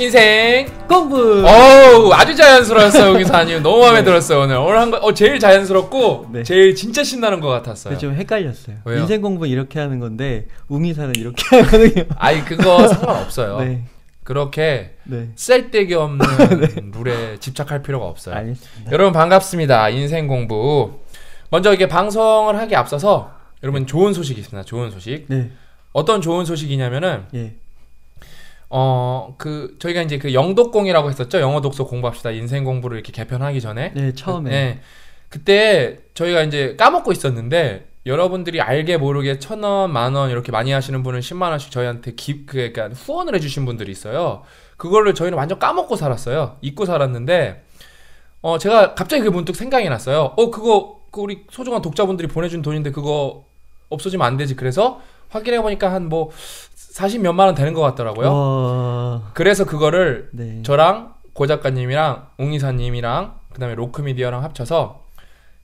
인생 공부. 어우 아주 자연스러웠어요 여기서 아니요 너무 마음에 네. 들었어요 오늘 오늘 한거 어, 제일 자연스럽고 네. 제일 진짜 신나는 것 같았어요. 좀 헷갈렸어요. 왜요? 인생 공부 이렇게 하는 건데 웅이사는 이렇게 하거든요. 아니 그거 상관없어요. 네. 그렇게 네. 쓸데기 없는 네. 룰에 집착할 필요가 없어요. 알겠습니다. 여러분 반갑습니다. 인생 공부. 먼저 이게 방송을 하기 앞서서 여러분 좋은 소식이 있습니다. 좋은 소식. 네. 어떤 좋은 소식이냐면은 예. 어, 그, 저희가 이제 그 영독공이라고 했었죠. 영어 독서 공부합시다. 인생 공부를 이렇게 개편하기 전에. 네, 그, 처음에. 그, 네. 그때 저희가 이제 까먹고 있었는데, 여러분들이 알게 모르게 천 원, 만 원 이렇게 많이 하시는 분은 십만 원씩 저희한테 기, 그, 그러니까 후원을 해주신 분들이 있어요. 그거를 저희는 완전 까먹고 살았어요. 잊고 살았는데, 어, 제가 갑자기 그 문득 생각이 났어요. 어, 그거, 그 우리 소중한 독자분들이 보내준 돈인데 그거 없어지면 안 되지. 그래서 확인해보니까 한 뭐, 40 몇만 원 되는 것 같더라고요. 와... 그래서 그거를 네. 저랑 고 작가님이랑 웅이사님이랑 그다음에 로크미디어랑 합쳐서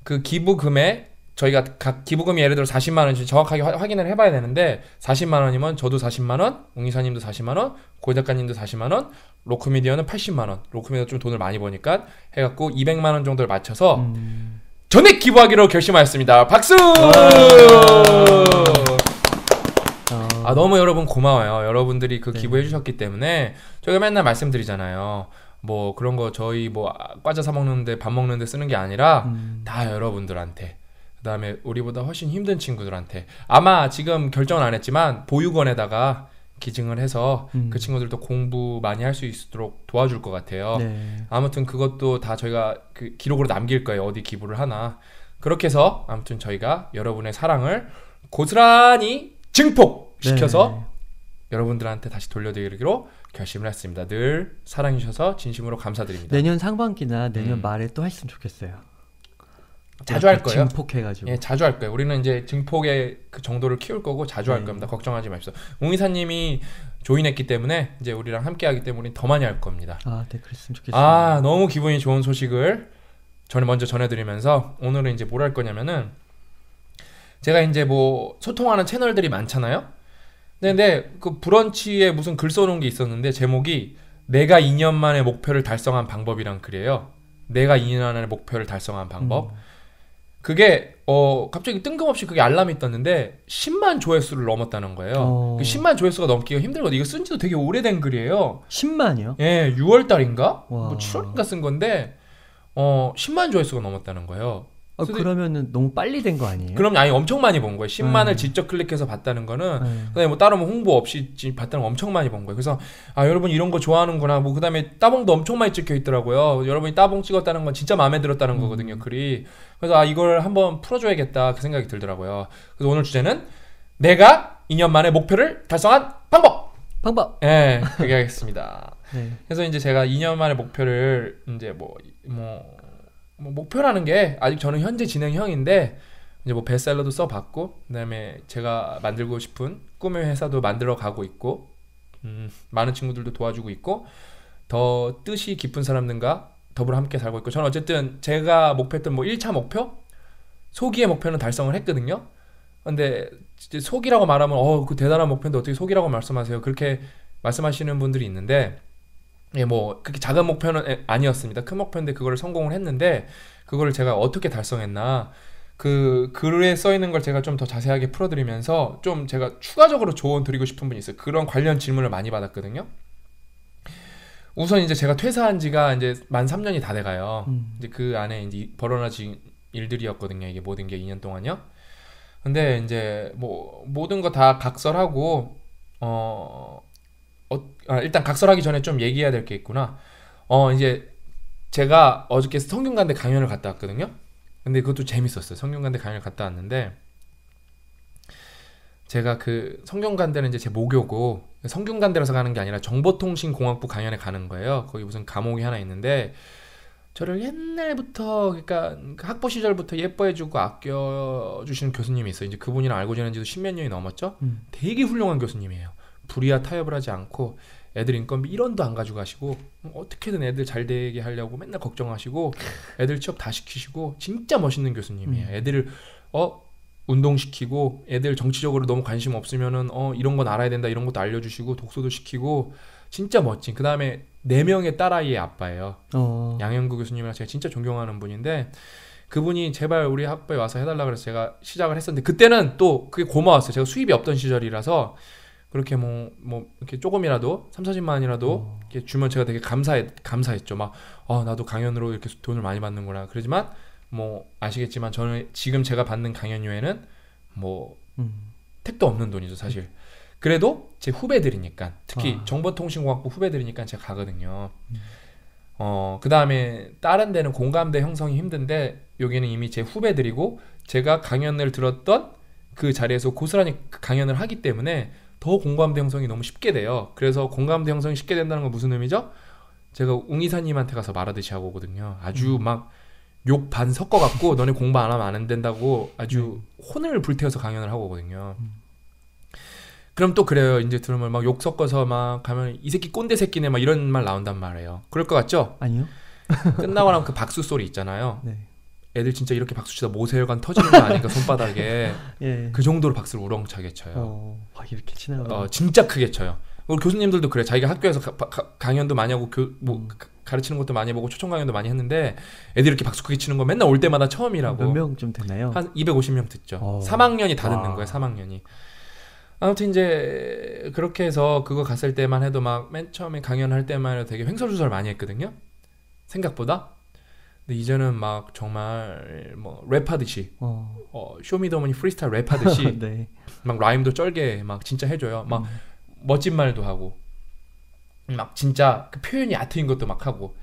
그 기부금에 저희가 각 기부금이 예를 들어 40만 원인지 정확하게 화, 확인을 해봐야 되는데 40만 원이면 저도 40만 원, 웅이사님도 40만 원, 고 작가님도 40만 원, 로크미디어는 80만 원. 로크미디어 좀 돈을 많이 버니까 해갖고 200만 원 정도를 맞춰서 음... 전액 기부하기로 결심하였습니다. 박수! 와... 아 너무 여러분 고마워요. 여러분들이 그 네. 기부해 주셨기 때문에 저희가 맨날 말씀드리잖아요. 뭐 그런 거 저희 뭐 과자 사 먹는데 밥 먹는데 쓰는 게 아니라 음. 다 여러분들한테 그다음에 우리보다 훨씬 힘든 친구들한테 아마 지금 결정은 안 했지만 보육원에다가 기증을 해서 음. 그 친구들도 공부 많이 할 수 있도록 도와줄 것 같아요. 네. 아무튼 그것도 다 저희가 그 기록으로 남길 거예요. 어디 기부를 하나. 그렇게 해서 아무튼 저희가 여러분의 사랑을 고스란히 증폭 시켜서 네. 여러분들한테 다시 돌려드리기로 결심을 했습니다. 늘 사랑해 주셔서 진심으로 감사드립니다. 내년 상반기나 내년 음. 말에 또 했으면 좋겠어요. 자주 할 거예요. 증폭해가지고. 예, 자주 할 거예요. 우리는 이제 증폭의 그 정도를 키울 거고 자주 네. 할 겁니다. 걱정하지 마십시오. 웅이사님이 조인했기 때문에 이제 우리랑 함께하기 때문에 더 많이 할 겁니다. 아, 네, 그랬으면 좋겠습니다. 아, 너무 기분이 좋은 소식을 저는 먼저 전해드리면서 오늘은 이제 뭘 할 거냐면은 제가 이제 뭐 소통하는 채널들이 많잖아요. 네, 근데 그 브런치에 무슨 글 써놓은 게 있었는데 제목이 내가 2년 만에 목표를 달성한 방법이란 글이에요. 내가 2년 안에 목표를 달성한 방법. 음. 그게 어 갑자기 뜬금없이 그게 알람이 떴는데 10만 조회수를 넘었다는 거예요. 어. 그 10만 조회수가 넘기가 힘들거든요. 이거 쓴지도 되게 오래된 글이에요. 10만이요? 예, 6월 달인가? 뭐 7월인가 쓴 건데 어 10만 조회수가 넘었다는 거예요. 어, 그러면은 너무 빨리 된 거 아니에요? 그럼 아니 엄청 많이 본 거예요. 10만을 네. 음. 직접 클릭해서 봤다는 거는 네. 그다음에 뭐 다른 뭐 홍보 없이 봤다는 거 엄청 많이 본 거예요. 그래서 아 여러분 이런 거 좋아하는구나. 뭐 그다음에 따봉도 엄청 많이 찍혀 있더라고요. 여러분이 따봉 찍었다는 건 진짜 마음에 들었다는 음. 거거든요. 글이 그래서 아 이걸 한번 풀어줘야겠다 그 생각이 들더라고요. 그래서 오늘 주제는 내가 2년 만에 목표를 달성한 방법. 방법. 예, 네, 그게 하겠습니다. 네. 그래서 이제 제가 2년 만에 목표를 이제 뭐뭐 뭐 목표라는 게 아직 저는 현재 진행형인데 이제 뭐베셀러도 써봤고 그다음에 제가 만들고 싶은 꿈의 회사도 만들어 가고 있고 음, 많은 친구들도 도와주고 있고 더 뜻이 깊은 사람들과 더불어 함께 살고 있고 저는 어쨌든 제가 목표했던 뭐 1차 목표 소기의 목표는 달성을 했거든요. 근데 소기라고 말하면 어 그 대단한 목표인데 어떻게 소기라고 말씀하세요? 그렇게 말씀하시는 분들이 있는데 예, 뭐 그렇게 작은 목표는 아니었습니다. 큰 목표인데 그거를 성공을 했는데 그거를 제가 어떻게 달성했나 그 글에 써 있는 걸 제가 좀 더 자세하게 풀어드리면서 좀 제가 추가적으로 조언 드리고 싶은 분이 있어요. 그런 관련 질문을 많이 받았거든요. 우선 이제 제가 퇴사한 지가 이제 만 3년이 다 돼가요. 음. 이제 그 안에 이제 벌어나진 일들이었거든요. 이게 모든 게 2년 동안요. 근데 이제 뭐 모든 거 다 각설하고 어 어, 아, 일단 각설하기 전에 좀 얘기해야 될 게 있구나. 어 이제 제가 어저께 성균관대 강연을 갔다 왔거든요. 근데 그것도 재밌었어요. 성균관대 강연을 갔다 왔는데 제가 그 성균관대는 이제 제 모교고 성균관대라서 가는 게 아니라 정보통신공학부 강연에 가는 거예요. 거기 무슨 감옥이 하나 있는데 저를 옛날부터 그러니까 학부 시절부터 예뻐해주고 아껴주시는 교수님이 있어요. 이제 그분이랑 알고 지낸 지도 십몇 년이 넘었죠. 음. 되게 훌륭한 교수님이에요. 불의야 타협을 하지 않고 애들 인건비 1원도 안 가져가시고 음, 어떻게든 애들 잘 되게 하려고 맨날 걱정하시고 애들 취업 다 시키시고 진짜 멋있는 교수님이에요. 음. 애들을 어 운동시키고 애들 정치적으로 너무 관심 없으면은 어 이런 건 알아야 된다 이런 것도 알려주시고 독서도 시키고 진짜 멋진 그 다음에 네 명의 딸아이의 아빠예요 어. 양현구 교수님이랑 제가 진짜 존경하는 분인데 그분이 제발 우리 학교에 와서 해달라 그래서 제가 시작을 했었는데 그때는 또 그게 고마웠어요 제가 수입이 없던 시절이라서 그렇게 뭐뭐 뭐 이렇게 조금이라도 3, 40만 원이라도 오. 어. 이렇게 주면 제가 되게 감사해 감사했죠. 막 어, 나도 강연으로 이렇게 돈을 많이 받는구나. 그러지만 뭐 아시겠지만 저는 지금 제가 받는 강연료에는 뭐 음. 택도 없는 돈이죠, 사실. 음. 그래도 제 후배들이니까 특히 아. 정보통신공학부 후배들이니까 제가 가거든요. 음. 어, 그 다음에 다른 데는 공감대 형성이 힘든데 여기는 이미 제 후배들이고 제가 강연을 들었던 그 자리에서 고스란히 그 강연을 하기 때문에 더 공감대 형성이 너무 쉽게 돼요. 그래서 공감대 형성이 쉽게 된다는 건 무슨 의미죠? 제가 웅이사님한테 가서 말하듯이 하고 오거든요. 아주 음. 막욕 반 섞어 갖고 너네 공부 안 하면 안 된다고 아주 네. 혼을 불태워서 강연을 하고 오거든요. 음. 그럼 또 그래요. 이제 들으면 막 욕 섞어서 막 가면 이 새끼 꼰대 새끼네 막 이런 말 나온단 말이에요. 그럴 것 같죠? 아니요. 끝나고 나면 그 박수 소리 있잖아요. 네. 애들 진짜 이렇게 박수치다 모세혈관 터지는 거 아닌가 손바닥에 예. 그 정도로 박수를 우렁차게 쳐요. 어, 이렇게 치나요? 어, 진짜 크게 쳐요. 우리 교수님들도 그래. 자기가 학교에서 가, 가, 강연도 많이 하고 교, 뭐 음. 가르치는 것도 많이 보고 초청 강연도 많이 했는데 애들이 이렇게 박수 크게 치는 거 맨날 올 때마다 처음이라고. 몇 명쯤 되나요? 한 250명 듣죠. 어. 3학년이 다 듣는 아. 거예요. 3학년이. 아무튼 이제 그렇게 해서 그거 갔을 때만 해도 막 맨 처음에 강연할 때만 해도 되게 횡설수설 많이 했거든요. 생각보다 근데 이제는 막 정말 뭐 랩하듯이 어. 어, 쇼미더머니 프리스타일 랩하듯이 네. 막 라임도 쩔게 막 진짜 해줘요. 막 음. 멋진 말도 하고 막 진짜 그 표현이 아트인 것도 막 하고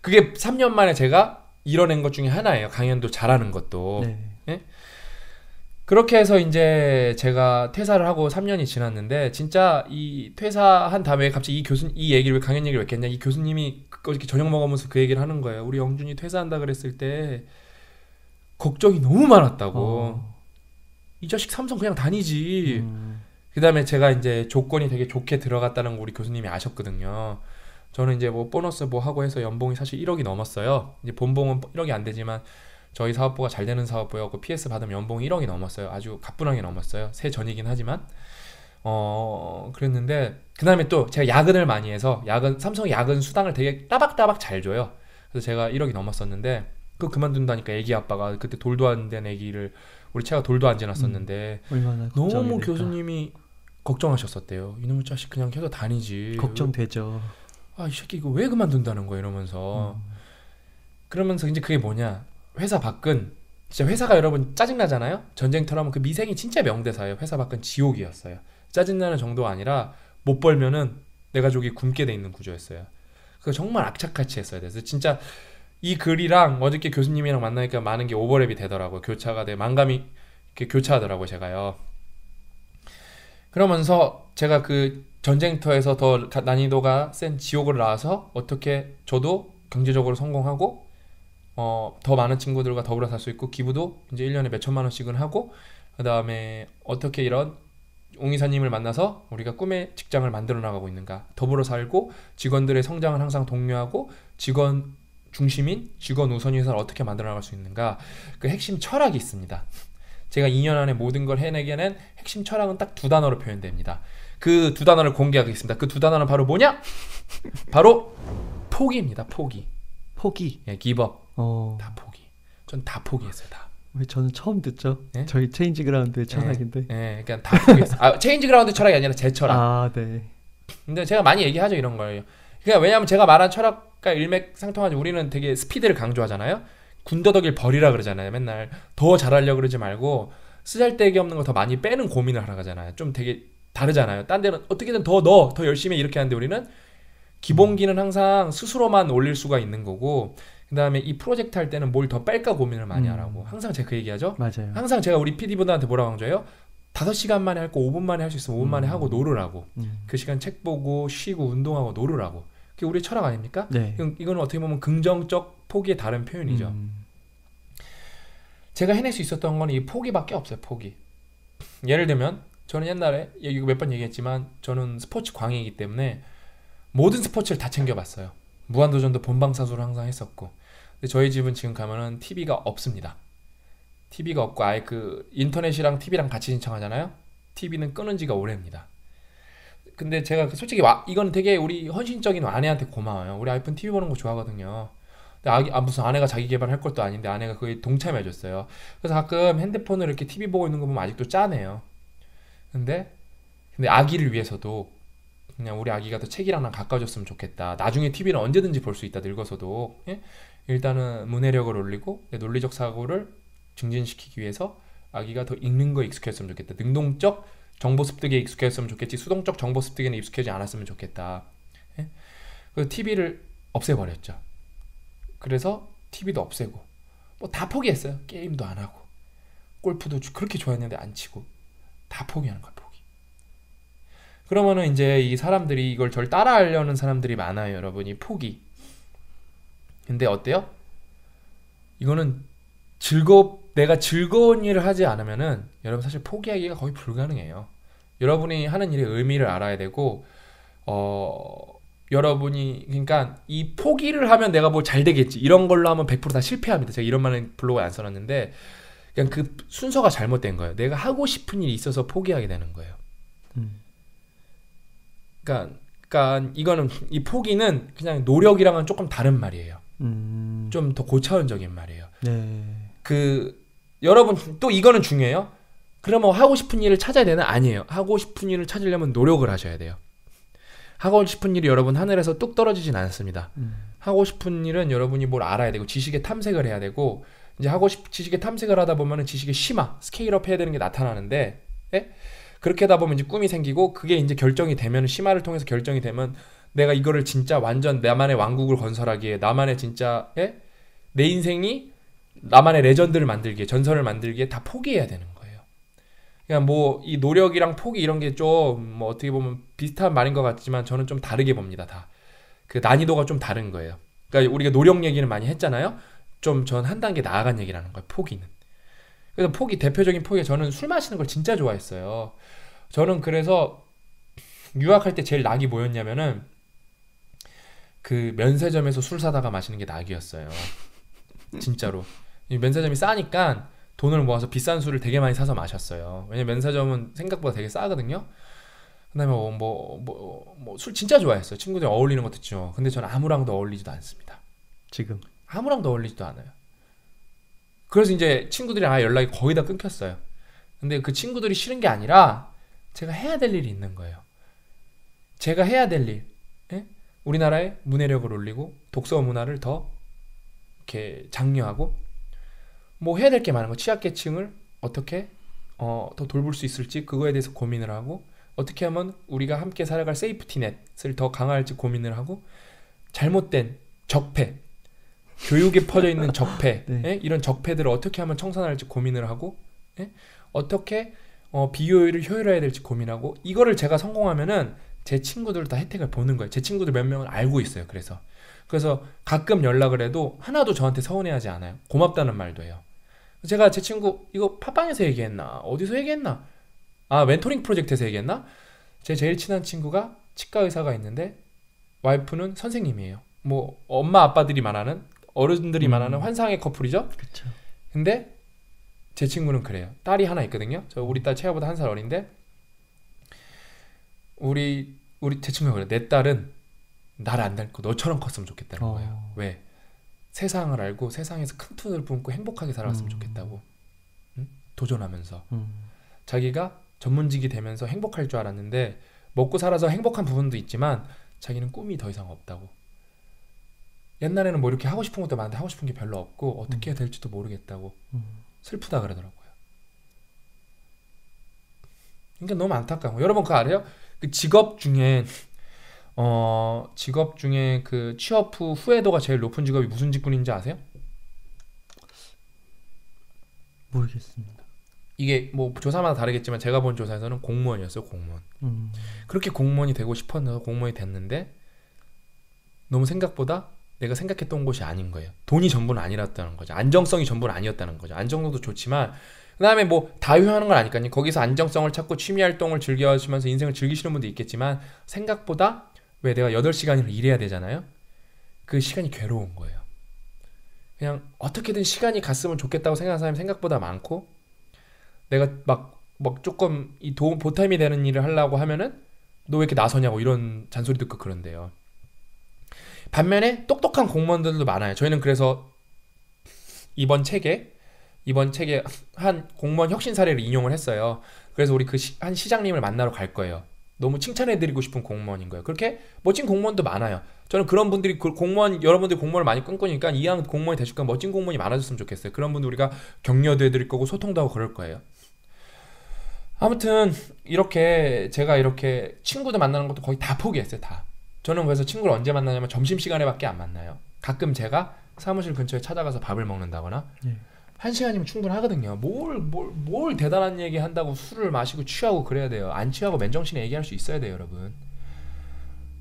그게 3년 만에 제가 이뤄낸 것 중에 하나예요. 강연도 잘하는 것도. 네. 예? 그렇게 해서 이제 제가 퇴사를 하고 3년이 지났는데 진짜 이 퇴사한 다음에 갑자기 이 교수 이 얘기를 왜 강연 얘기를 왜 했냐 이 교수님이 어저께 저녁 먹으면서 그 얘기를 하는 거예요. 우리 영준이 퇴사한다 그랬을 때 걱정이 너무 많았다고. 어. 이 자식 삼성 그냥 다니지. 음. 그다음에 제가 이제 조건이 되게 좋게 들어갔다는 거 우리 교수님이 아셨거든요. 저는 이제 뭐 보너스 뭐 하고 해서 연봉이 사실 1억이 넘었어요. 이제 본봉은 1억이 안 되지만 저희 사업부가 잘 되는 사업부였고 PS 받으면 연봉 이 1억이 넘었어요. 아주 가뿐하게 넘었어요. 새 전이긴 하지만. 어 그랬는데 그 다음에 또 제가 야근을 많이 해서 야근 삼성 야근 수당을 되게 따박따박 잘 줘요. 그래서 제가 1억이 넘었었는데 그 그만둔다니까 애기 아빠가 그때 돌도 안 된 애기를 우리 채가 돌도 안 지났었는데 음, 너무 교수님이 걱정하셨었대요. 이놈의 자식 그냥 계속 다니지. 걱정되죠. 아 이 새끼 이거 왜 그만둔다는 거야 이러면서 음. 그러면서 이제 그게 뭐냐 회사 밖은 진짜 회사가 여러분 짜증나잖아요. 전쟁터라면 그 미생이 진짜 명대사예요. 회사 밖은 지옥이었어요. 짜증나는 정도가 아니라 못 벌면은 내 가족이 굶게 돼 있는 구조였어요. 그 정말 악착같이 했어야 그래서 진짜 이 글이랑 어저께 교수님이랑 만나니까 많은 게 오버랩이 되더라고요. 교차가 돼 만감이 이렇게 교차하더라고요. 제가요. 그러면서 제가 그 전쟁터에서 더 난이도가 센 지옥을 나와서 어떻게 저도 경제적으로 성공하고 어, 더 많은 친구들과 더불어 살 수 있고 기부도 이제 1년에 몇 천만 원씩은 하고 그다음에 어떻게 이런 옹이사님을 만나서 우리가 꿈의 직장을 만들어 나가고 있는가 더불어 살고 직원들의 성장을 항상 독려하고 직원 중심인 직원 우선 회사를 어떻게 만들어 나갈 수 있는가 그 핵심 철학이 있습니다 제가 2년 안에 모든 걸 해내게는 핵심 철학은 딱 두 단어로 표현됩니다 그 두 단어를 공개하겠습니다 그 두 단어는 바로 뭐냐 바로 포기입니다 포기 포기 예, 기법 어... 다 포기 전 다 포기했어요 다왜 저는 처음 듣죠? 네? 저희 체인지 그라운드의 철학인데. 네, 그러니까 다 아, 체인지 그라운드 철학이 아니라 제 철학. 아, 네. 근데 제가 많이 얘기하죠 이런 거 그러니까 왜냐하면 제가 말한 철학과 일맥상통하지 우리는 되게 스피드를 강조하잖아요. 군더더기를 버리라 그러잖아요. 맨날 더 잘하려 그러지 말고 쓰잘데기 없는 거 더 많이 빼는 고민을 하라 그러잖아요. 좀 되게 다르잖아요. 딴 데는 어떻게든 더 넣어, 더 열심히 이렇게 하는데 우리는 기본기는 항상 스스로만 올릴 수가 있는 거고 그다음에 이 프로젝트 할 때는 뭘 더 뺄까 고민을 많이 음. 하라고. 항상 제가 그 얘기하죠. 맞아요. 항상 제가 우리 PD분들한테 뭐라고 강조해요? 다섯 시간 만에 할거 오분 만에 할 수 있으면 5분 만에 음. 하고 노르라고. 음. 그 시간 책 보고 쉬고 운동하고 노르라고. 그게 우리 철학 아닙니까? 네. 이건, 이건 어떻게 보면 긍정적 포기의 다른 표현이죠. 음. 제가 해낼 수 있었던 건 이 포기밖에 없어요. 포기. 예를 들면 저는 옛날에 예, 이거 몇 번 얘기했지만 저는 스포츠 광이기 때문에 모든 스포츠를 다 챙겨봤어요. 무한도전도 본방사수를 항상 했었고 저희 집은 지금 가면은 TV가 없습니다. TV가 없고 아예 그 인터넷이랑 TV랑 같이 신청하잖아요. TV는 끊은 지가 오래입니다. 근데 제가 그 솔직히 와, 이건 되게 우리 헌신적인 아내한테 고마워요. 우리 아이폰 TV 보는 거 좋아하거든요. 근데 아, 무슨 아내가 자기 개발할 것도 아닌데 아내가 그에 동참해줬어요. 그래서 가끔 핸드폰을 이렇게 TV 보고 있는 거 보면 아직도 짜네요 근데 근데 아기를 위해서도 그냥 우리 아기가 더 책이랑 가까워졌으면 좋겠다. 나중에 TV는 언제든지 볼 수 있다 늙어서도 예? 일단은 문해력을 올리고 논리적 사고를 증진시키기 위해서 아기가 더 읽는 거에 익숙했으면 좋겠다. 능동적 정보 습득에 익숙했으면 좋겠지 수동적 정보 습득에는 익숙하지 않았으면 좋겠다. 예? 그 TV를 없애버렸죠. 그래서 TV도 없애고 뭐 다 포기했어요. 게임도 안 하고 골프도 그렇게 좋아했는데 안 치고 다 포기하는 거야 포기. 그러면은 이제 이 사람들이 이걸 절 따라하려는 사람들이 많아요, 여러분이 포기. 근데 어때요? 이거는 즐겁 내가 즐거운 일을 하지 않으면은 여러분 사실 포기하기가 거의 불가능해요. 여러분이 하는 일의 의미를 알아야 되고 어 여러분이 그러니까 이 포기를 하면 내가 뭐 잘 되겠지 이런 걸로 하면 100%다 실패합니다. 제가 이런 말은 블로그에 안 써놨는데 그냥 그 순서가 잘못된 거예요. 내가 하고 싶은 일이 있어서 포기하게 되는 거예요. 음. 그러니까 그러니까 이거는 이 포기는 그냥 노력이랑은 조금 다른 말이에요. 음. 좀더 고차원적인 말이에요. 네. 그 여러분 또 이거는 중요해요. 그러면 하고 싶은 일을 찾아야 되는 아니에요. 하고 싶은 일을 찾으려면 노력을 하셔야 돼요. 하고 싶은 일이 여러분 하늘에서 뚝 떨어지진 않습니다. 음. 하고 싶은 일은 여러분이 뭘 알아야 되고 지식에 탐색을 해야 되고 이제 하고 싶 지식에 탐색을 하다 보면은 지식의 심화 스케일업 해야 되는 게 나타나는데 예? 그렇게 하다 보면 이제 꿈이 생기고 그게 이제 결정이 되면 심화를 통해서 결정이 되면 내가 이거를 진짜 완전 나만의 왕국을 건설하기에 나만의 진짜의 예? 내 인생이 나만의 레전드를 만들기에 전설을 만들기에 다 포기해야 되는 거예요. 그냥 그러니까 뭐 이 노력이랑 포기 이런 게좀뭐 어떻게 보면 비슷한 말인 것 같지만 저는 좀 다르게 봅니다. 다 그 난이도가 좀 다른 거예요. 그러니까 우리가 노력 얘기는 많이 했잖아요. 좀 전 한 단계 나아간 얘기라는 거예요. 포기는. 그래서 포기 대표적인 포기 저는 술 마시는 걸 진짜 좋아했어요. 저는 그래서 유학할 때 제일 낙이 뭐였냐면은 그 면세점에서 술 사다가 마시는 게 낙이었어요. 진짜로. 면세점이 싸니까 돈을 모아서 비싼 술을 되게 많이 사서 마셨어요. 왜냐면 면세점은 생각보다 되게 싸거든요. 그다음에 뭐뭐술 뭐, 뭐, 뭐, 뭐 진짜 좋아했어요. 친구들 어울리는 것거 듣죠. 근데 저는 아무랑도 어울리지도 않습니다. 지금 아무랑도 어울리지도 않아요. 그래서 이제 친구들이랑 아예 연락이 거의 다 끊겼어요. 근데 그 친구들이 싫은 게 아니라 제가 해야 될 일이 있는 거예요. 제가 해야 될 일. 우리나라의 문해력을 올리고 독서 문화를 더 이렇게 장려하고 뭐 해야 될 게 많은 거 취약계층을 어떻게 어, 더 돌볼 수 있을지 그거에 대해서 고민을 하고 어떻게 하면 우리가 함께 살아갈 세이프티넷을 더 강화할지 고민을 하고 잘못된 적폐 교육에 퍼져 있는 적폐 네. 예? 이런 적폐들을 어떻게 하면 청산할지 고민을 하고 예? 어떻게 어, 비효율을 효율화해야 될지 고민하고 이거를 제가 성공하면은 제 친구들 다 혜택을 보는 거예요. 제 친구들 몇 명은 알고 있어요. 그래서 그래서 가끔 연락을 해도 하나도 저한테 서운해하지 않아요. 고맙다는 말도 해요. 제가 제 친구 이거 팟빵에서 얘기했나 어디서 얘기했나 아 멘토링 프로젝트에서 얘기했나 제 제일 친한 친구가 치과 의사가 있는데 와이프는 선생님이에요. 뭐 엄마 아빠들이 말하는 어른들이 음. 말하는 환상의 커플이죠. 그쵸. 근데 제 친구는 그래요. 딸이 하나 있거든요. 저 우리 딸 채아보다 한 살 어린데 우리 우리 제 친구가 그래. 내 딸은 나를 안 닮고 너처럼 컸으면 좋겠다는 어. 거예요. 왜? 세상을 알고 세상에서 큰 툰을 품고 행복하게 살아갔으면 음. 좋겠다고. 응? 도전하면서 음. 자기가 전문직이 되면서 행복할 줄 알았는데 먹고 살아서 행복한 부분도 있지만 자기는 꿈이 더 이상 없다고. 옛날에는 뭐 이렇게 하고 싶은 것도 많은데 하고 싶은 게 별로 없고 어떻게 해야 음. 될지도 모르겠다고 음. 슬프다 그러더라고요. 그러니까 너무 안타까워 거. 여러분 그거 알아요? 그 직업 중에 어 직업 중에 그 취업 후 후회도가 제일 높은 직업이 무슨 직군인지 아세요? 모르겠습니다. 이게 뭐 조사마다 다르겠지만 제가 본 조사에서는 공무원이었어요 공무원. 음. 그렇게 공무원이 되고 싶어서 공무원이 됐는데 너무 생각보다 내가 생각했던 곳이 아닌 거예요. 돈이 전부는 아니었다는 거죠. 안정성이 전부는 아니었다는 거죠. 안정도도 좋지만 그 다음에 뭐 다유하는 건 아니까요. 거기서 안정성을 찾고 취미 활동을 즐겨하시면서 인생을 즐기시는 분도 있겠지만 생각보다 왜 내가 8시간을 일해야 되잖아요. 그 시간이 괴로운 거예요. 그냥 어떻게든 시간이 갔으면 좋겠다고 생각하는 사람이 생각보다 많고 내가 막, 막 조금 이 도움, 보탬이 되는 일을 하려고 하면은 너 왜 이렇게 나서냐고 이런 잔소리 듣고 그런데요. 반면에 똑똑한 공무원들도 많아요. 저희는 그래서 이번 책에 이번 책에 한 공무원 혁신 사례를 인용을 했어요. 그래서 우리 그 한 시장님을 만나러 갈 거예요. 너무 칭찬해드리고 싶은 공무원인 거예요. 그렇게 멋진 공무원도 많아요. 저는 그런 분들이 그 공무원 여러분들이 공무원을 많이 끊고니까 이왕 공무원이 되실 거면 멋진 공무원이 많아졌으면 좋겠어요. 그런 분들 우리가 격려도 해드릴 거고 소통도 하고 그럴 거예요. 아무튼 이렇게 제가 이렇게 친구들 만나는 것도 거의 다 포기했어요. 다. 저는 그래서 친구를 언제 만나냐면 점심 시간에밖에 안 만나요. 가끔 제가 사무실 근처에 찾아가서 밥을 먹는다거나. 예. 한 시간이면 충분하거든요. 뭘, 뭘, 뭘 대단한 얘기 한다고 술을 마시고 취하고 그래야 돼요. 안 취하고 맨정신에 얘기할 수 있어야 돼요, 여러분.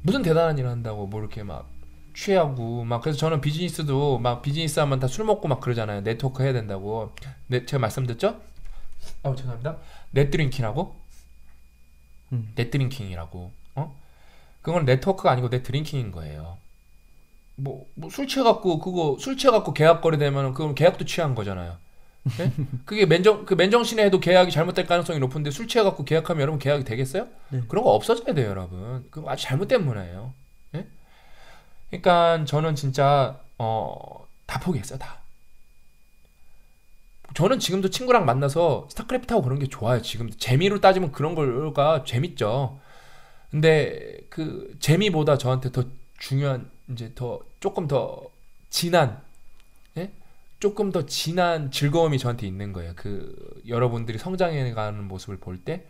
무슨 대단한 일을 한다고 뭐 이렇게 막 취하고 막 그래서 저는 비즈니스도 막 비즈니스 하면 다 술 먹고 막 그러잖아요. 네트워크 해야 된다고. 네, 제가 말씀드렸죠? 아, 어, 죄송합니다. 음. 네트링킹이라고 음. 넷드링킹이라고. 어? 그건 네트워크가 아니고 네트링킹인 거예요. 뭐, 뭐술 취해갖고 그거 술 취해갖고 계약 거래되면 그럼 계약도 취한 거잖아요. 네? 그게 맨정 그 맨정신에 해도 계약이 잘못될 가능성이 높은데 술 취해갖고 계약하면 여러분 계약이 되겠어요? 네. 그런 거 없어져야 돼요, 여러분. 그거 아주 잘못된 문화예요. 네? 그러니까 저는 진짜 어, 다 포기했어요, 다. 저는 지금도 친구랑 만나서 스타크래프트 하고 그런 게 좋아요. 지금 재미로 따지면 그런 걸가 재밌죠. 근데 그 재미보다 저한테 더 중요한 이제 더 조금 더 진한 예? 조금 더 진한 즐거움이 저한테 있는 거예요. 그 여러분들이 성장해가는 모습을 볼 때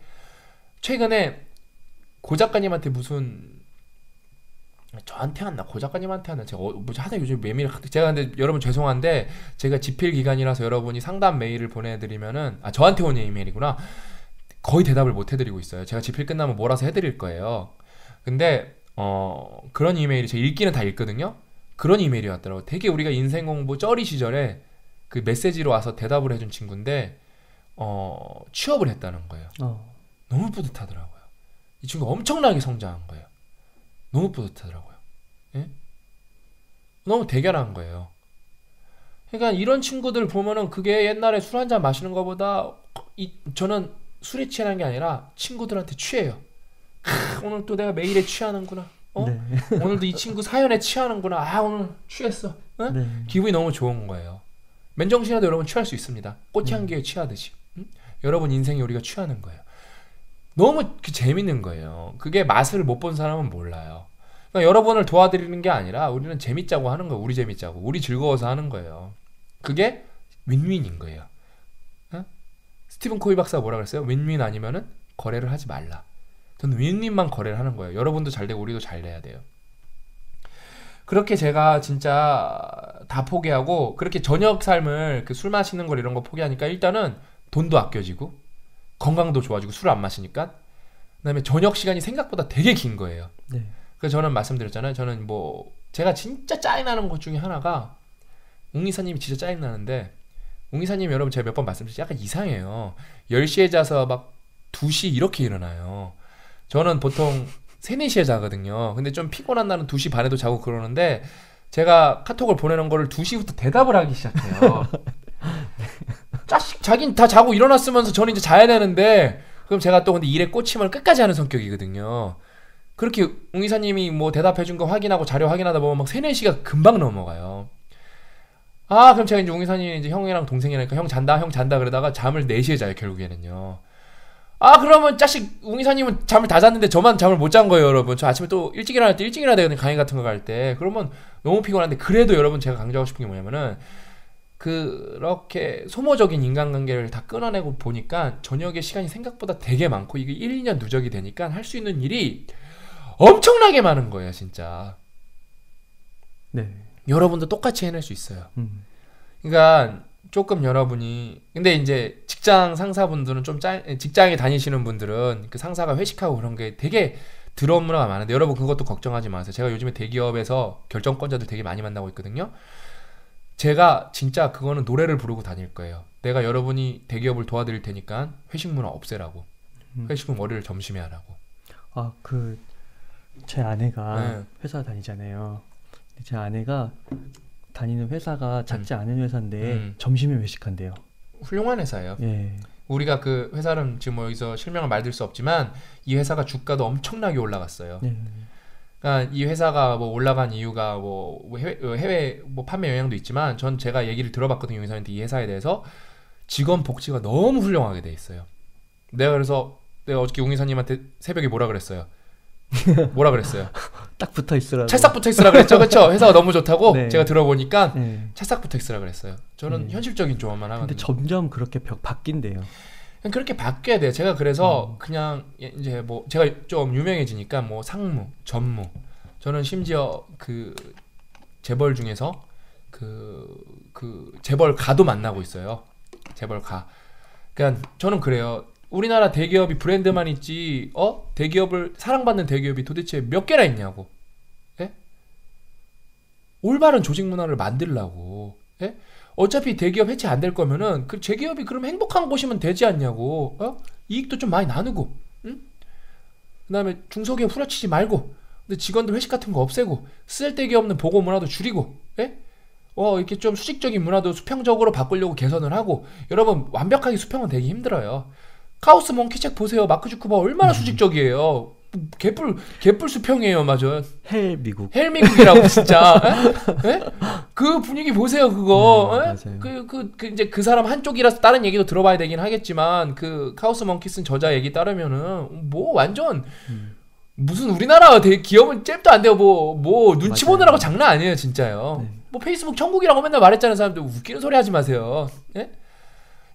최근에 고 작가님한테 무슨 저한테 왔나고 작가님한테 왔나 제가 어, 뭐 하다 요즘 메밀 제가 근데 여러분 죄송한데 제가 집필 기간이라서 여러분이 상담 메일을 보내드리면은 아 저한테 온 이메일이구나 거의 대답을 못 해드리고 있어요. 제가 집필 끝나면 몰아서 해드릴 거예요. 근데 어 그런 이메일이 제가 읽기는 다 읽거든요. 그런 이메일이 왔더라고. 되게 우리가 인생 공부 쩌리 시절에 그 메시지로 와서 대답을 해준 친구인데 어, 취업을 했다는 거예요. 어. 너무 뿌듯하더라고요. 이 친구 엄청나게 성장한 거예요. 너무 뿌듯하더라고요. 예? 너무 대견한 거예요. 그러니까 이런 친구들 보면은 그게 옛날에 술 한 잔 마시는 것보다 이, 저는 술에 취한게 아니라 친구들한테 취해요. 크, 오늘 또 내가 매일에 취하는구나. 어? 네. 오늘도 이 친구 사연에 취하는구나. 아 오늘 취했어. 응? 네. 기분이 너무 좋은 거예요. 맨정신에도 여러분 취할 수 있습니다. 꽃향기에 네. 취하듯이. 응? 여러분 인생에 우리가 취하는 거예요. 너무 그 재밌는 거예요. 그게 맛을 못 본 사람은 몰라요. 그러니까 여러분을 도와드리는 게 아니라 우리는 재밌자고 하는 거예요. 우리 재밌자고. 우리 즐거워서 하는 거예요. 그게 윈윈인 거예요. 응? 스티븐 코이 박사가 뭐라 그랬어요? 윈윈 아니면은 거래를 하지 말라. 저는 윈윈만 거래를 하는 거예요. 여러분도 잘 되고 우리도 잘 돼야 돼요. 그렇게 제가 진짜 다 포기하고 그렇게 저녁 삶을 그 술 마시는 걸 이런 거 포기하니까 일단은 돈도 아껴지고 건강도 좋아지고 술을 안 마시니까 그다음에 저녁 시간이 생각보다 되게 긴 거예요. 네. 그 저는 말씀드렸잖아요. 저는 뭐 제가 진짜 짜증나는 것 중에 하나가 웅이사님이 진짜 짜증나는데 웅이사님 여러분 제가 몇 번 말씀드렸죠. 약간 이상해요. 10시에 자서 막 2시 이렇게 일어나요. 저는 보통 3, 4시에 자거든요. 근데 좀 피곤한 날은 2시 반에도 자고 그러는데 제가 카톡을 보내는 거를 2시부터 대답을 하기 시작해요. 자식, 자긴 다 자고 일어났으면서 저는 이제 자야 되는데 그럼 제가 또 근데 일에 꽂힘을 끝까지 하는 성격이거든요. 그렇게 웅 이사님이 뭐 대답해준 거 확인하고 자료 확인하다 보면 막 3, 4시가 금방 넘어가요. 아, 그럼 제가 이제 웅 이사님이 이제 형이랑 동생이라니까 형 잔다, 형 잔다 그러다가 잠을 4시에 자요, 결국에는요. 아 그러면 짜식 웅이사님은 잠을 다 잤는데 저만 잠을 못 잔 거예요 여러분 저 아침에 또 일찍 일어날 때 일찍 일어나야 되거든요 강의 같은 거 갈 때 그러면 너무 피곤한데 그래도 여러분 제가 강조하고 싶은 게 뭐냐면은 그렇게 소모적인 인간관계를 다 끊어내고 보니까 저녁에 시간이 생각보다 되게 많고 이게 1, 2년 누적이 되니까 할 수 있는 일이 엄청나게 많은 거예요 진짜 네 여러분도 똑같이 해낼 수 있어요 음. 그러니까 조금 여러분이 근데 이제 직장 상사분들은 좀 짜, 직장에 다니시는 분들은 그 상사가 회식하고 그런 게 되게 드러운 문화가 많은데 여러분 그것도 걱정하지 마세요. 제가 요즘에 대기업에서 결정권자들 되게 많이 만나고 있거든요. 제가 진짜 그거는 노래를 부르고 다닐 거예요. 내가 여러분이 대기업을 도와드릴 테니까 회식 문화 없애라고. 음. 회식은 월요일 점심에 하라고. 아 그 제 아내가 네. 회사 다니잖아요. 제 아내가 다니는 회사가 작지 음. 않은 회사인데 음. 점심에 외식한대요. 훌륭한 회사예요. 예. 우리가 그 회사는 지금 뭐 여기서 실명을 말들 수 없지만 이 회사가 주가도 엄청나게 올라갔어요. 예. 그러니까 이 회사가 뭐 올라간 이유가 뭐 해외, 해외 뭐 판매 영향도 있지만 전 제가 얘기를 들어봤거든요. 용사한테 이 회사에 대해서 직원 복지가 너무 훌륭하게 돼 있어요. 내가 그래서 내가 어저께 용의사님한테 새벽에 뭐라 그랬어요. 뭐라 그랬어요. 딱 붙어 있으라고. 찰싹 붙어 있으라 그랬죠, 그렇죠? 회사가 너무 좋다고 네. 제가 들어보니까 네. 찰싹 붙어 있으라 그랬어요. 저는 네. 현실적인 조언만 하거 근데 점점 그렇게 벽 바뀐대요. 그렇게 바뀌어야 돼요. 제가 그래서 음. 그냥 이제 뭐 제가 좀 유명해지니까 뭐 상무, 전무. 저는 심지어 그 재벌 중에서 그, 그 재벌 가도 만나고 있어요. 재벌 가. 그러니까 저는 그래요. 우리나라 대기업이 브랜드만 있지, 어? 대기업을, 사랑받는 대기업이 도대체 몇 개나 있냐고. 올바른 조직 문화를 만들라고. 예? 어차피 대기업 해체 안 될 거면은 그재기업이 그럼 행복한 곳이면 되지 않냐고. 어? 이익도 좀 많이 나누고. 응? 그다음에 중소기업 후려치지 말고. 근데 직원들 회식 같은 거 없애고 쓸데기 없는 보고 문화도 줄이고. 예? 어, 이렇게 좀 수직적인 문화도 수평적으로 바꾸려고 개선을 하고 여러분 완벽하게 수평은 되기 힘들어요. 카오스 몽키 책 보세요. 마크 주크버 얼마나 음. 수직적이에요. 개뿔 개뿔 수평이에요, 맞아. 헬 미국. 헬 미국이라고 진짜. 에? 에? 예? 그 분위기 보세요, 그거. 네, 예? 그, 그, 그, 이제 그 사람 한쪽이라서 다른 얘기도 들어봐야 되긴 하겠지만 그 카우스 먼키슨 저자 얘기 따르면은 뭐 완전 음. 무슨 우리나라 되게 기업은 잽도 안 돼요. 뭐, 뭐, 눈치 맞아요. 보느라고 장난 아니에요, 진짜요. 네. 뭐, 페이스북 천국이라고 맨날 말했잖아요, 사람들. 웃기는 소리 하지 마세요. 예?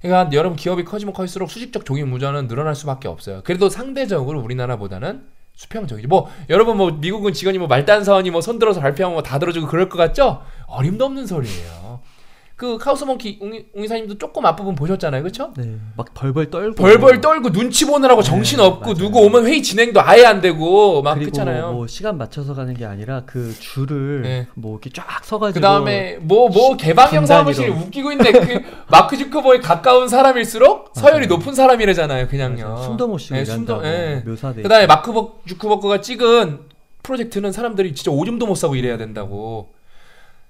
그러니까 여러분 기업이 커지면 커질수록 수직적 종이 무전은 늘어날 수밖에 없어요. 그래도 상대적으로 우리나라보다는 수평적이죠. 뭐 여러분 뭐 미국은 직원이 뭐 말단 선이뭐 손들어서 발표하면 뭐다 들어주고 그럴 것 같죠? 어림도 없는 소리예요. 그 카우스몽키 웅이, 웅이사님도 조금 앞부분 보셨잖아요, 그렇죠? 네. 막 벌벌 떨고 벌벌 떨고 눈치 보느라고 네, 정신 없고 맞 누구 오면 회의 진행도 아예 안 되고 막 그리고 그렇잖아요. 뭐 시간 맞춰서 가는 게 아니라 그 줄을 네. 뭐 이렇게 쫙 서가지고 그 다음에 뭐 뭐 개방형 사무실 웃기고 있는데 그 마크 주크버에 가까운 사람일수록 서열이 높은 사람이래잖아요, 그냥요. 숨도 못 쉬고 네, 숨도 예. 묘사돼. 그다음에 마크 주크버가 찍은 프로젝트는 사람들이 진짜 오줌도 못 싸고 일해야 된다고